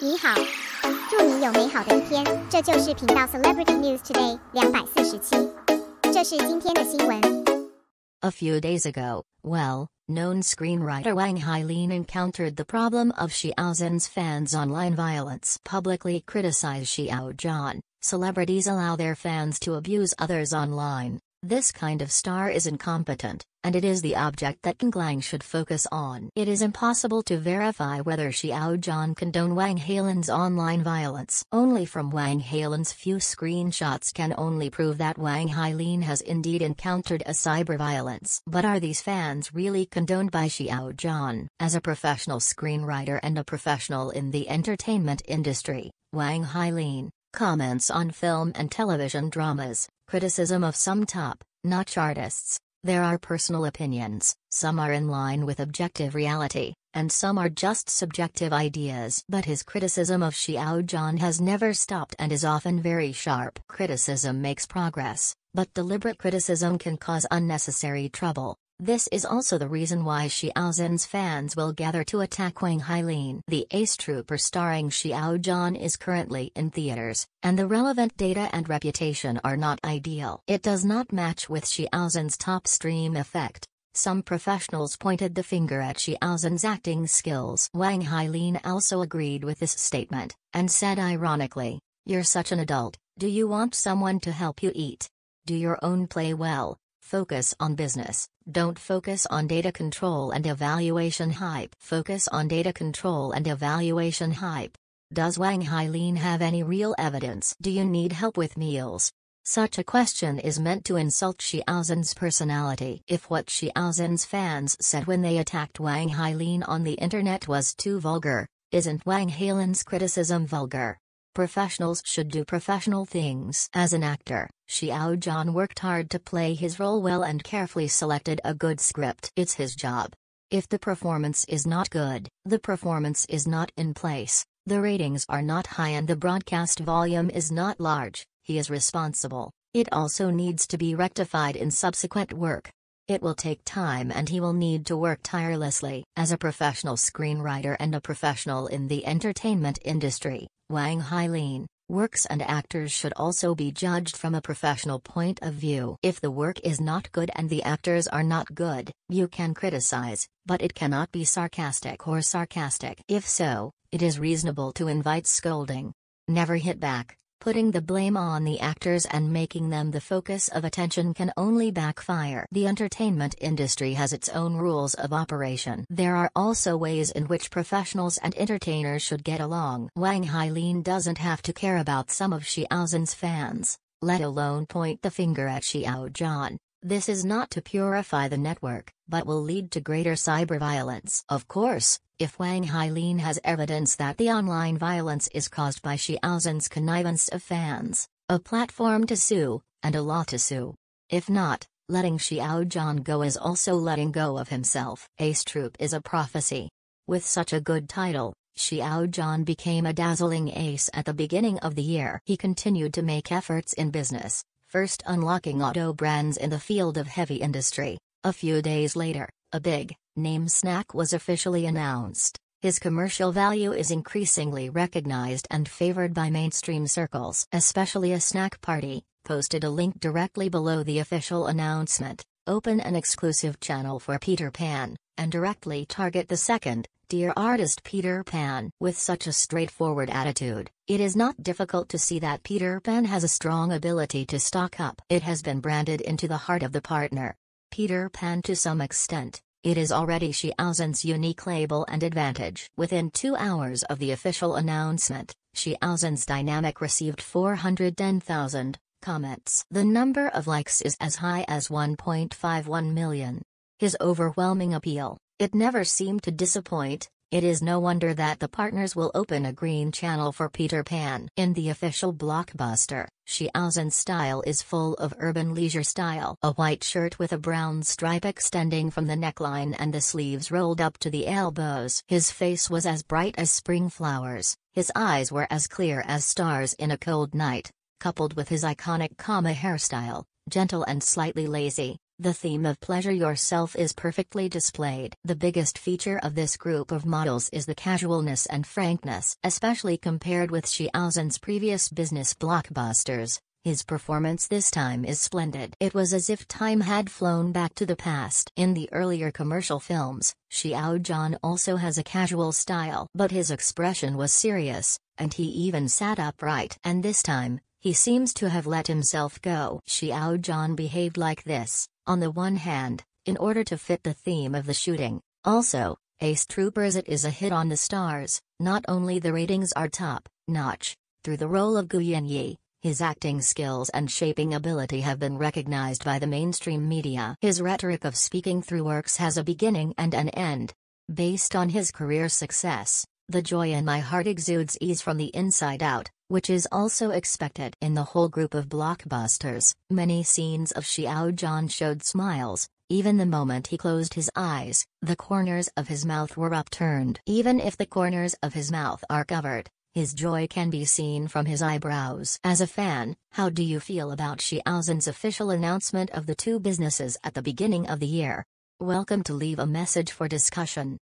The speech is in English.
你好，祝你有美好的一天。这就是频道 Celebrity News Today 两百四十七，这是今天的新闻。A few days ago, well, known screenwriter Wang Hailin encountered the problem of Xiao Zhen's fans' online violence. Publicly criticize Xiao Zhan. celebrities allow their fans to abuse others online. This kind of star is incompetent, and it is the object that Kanglang should focus on. It is impossible to verify whether Xiao John condoned Wang Halen's online violence. Only from Wang Halen's few screenshots can only prove that Wang Hailin has indeed encountered a cyber-violence. But are these fans really condoned by Xiao John? As a professional screenwriter and a professional in the entertainment industry, Wang Hailin, comments on film and television dramas, criticism of some top notch artists. There are personal opinions, some are in line with objective reality, and some are just subjective ideas. But his criticism of Xiao Zhan has never stopped and is often very sharp. Criticism makes progress, but deliberate criticism can cause unnecessary trouble. This is also the reason why Zhen's fans will gather to attack Wang Hailin. The ace trooper starring Xiao John is currently in theaters, and the relevant data and reputation are not ideal. It does not match with Zhen's top stream effect. Some professionals pointed the finger at Zhen's acting skills. Wang Hailin also agreed with this statement, and said ironically, You're such an adult, do you want someone to help you eat? Do your own play well, Focus on business, don't focus on data control and evaluation hype. Focus on data control and evaluation hype. Does Wang Hailin have any real evidence? Do you need help with meals? Such a question is meant to insult Xiaozhen's personality. If what Xiaozhen's fans said when they attacked Wang Hailin on the internet was too vulgar, isn't Wang Hailin's criticism vulgar? Professionals should do professional things. As an actor, Xiao John worked hard to play his role well and carefully selected a good script. It's his job. If the performance is not good, the performance is not in place, the ratings are not high and the broadcast volume is not large, he is responsible. It also needs to be rectified in subsequent work. It will take time and he will need to work tirelessly. As a professional screenwriter and a professional in the entertainment industry, Wang Hailin, Works and actors should also be judged from a professional point of view. If the work is not good and the actors are not good, you can criticize, but it cannot be sarcastic or sarcastic. If so, it is reasonable to invite scolding. Never hit back, Putting the blame on the actors and making them the focus of attention can only backfire. The entertainment industry has its own rules of operation. There are also ways in which professionals and entertainers should get along. Wang Hailin doesn't have to care about some of Xiaozhen's fans, let alone point the finger at Xiaozhen. This is not to purify the network, but will lead to greater cyber violence. Of course, if Wang Hailin has evidence that the online violence is caused by Xiaozhen's connivance of fans, a platform to sue, and a law to sue. If not, letting Xiaozhen go is also letting go of himself. Ace Troop is a prophecy. With such a good title, Xiaozhen became a dazzling ace at the beginning of the year. He continued to make efforts in business, first unlocking auto brands in the field of heavy industry. A few days later, a big name snack was officially announced. His commercial value is increasingly recognized and favored by mainstream circles, especially a snack party, posted a link directly below the official announcement, open an exclusive channel for Peter Pan, and directly target the second, Dear artist Peter Pan, with such a straightforward attitude, it is not difficult to see that Peter Pan has a strong ability to stock up. It has been branded into the heart of the partner. Peter Pan to some extent, it is already Xiaozen's unique label and advantage. Within two hours of the official announcement, Xiaozen's dynamic received 410,000 comments. The number of likes is as high as 1.51 million. His overwhelming appeal, it never seemed to disappoint, it is no wonder that the partners will open a green channel for Peter Pan. In the official blockbuster, Xiaozhen's style is full of urban leisure style. A white shirt with a brown stripe extending from the neckline and the sleeves rolled up to the elbows. His face was as bright as spring flowers, his eyes were as clear as stars in a cold night, coupled with his iconic comma hairstyle, gentle and slightly lazy, the theme of pleasure yourself is perfectly displayed. The biggest feature of this group of models is the casualness and frankness, especially compared with Xiaozhen's previous business blockbusters. His performance this time is splendid. It was as if time had flown back to the past. In the earlier commercial films, Xiao John also has a casual style, but his expression was serious, and he even sat upright. And this time, he seems to have let himself go. Xiao John behaved like this on the one hand, in order to fit the theme of the shooting, also, Ace Troopers It is a hit on the stars, not only the ratings are top notch, through the role of Yan Yi, his acting skills and shaping ability have been recognized by the mainstream media. His rhetoric of speaking through works has a beginning and an end. Based on his career success, the joy in my heart exudes ease from the inside out, which is also expected in the whole group of blockbusters. Many scenes of Xiao John showed smiles, even the moment he closed his eyes, the corners of his mouth were upturned. Even if the corners of his mouth are covered, his joy can be seen from his eyebrows. As a fan, how do you feel about Xiaozin's official announcement of the two businesses at the beginning of the year? Welcome to leave a message for discussion.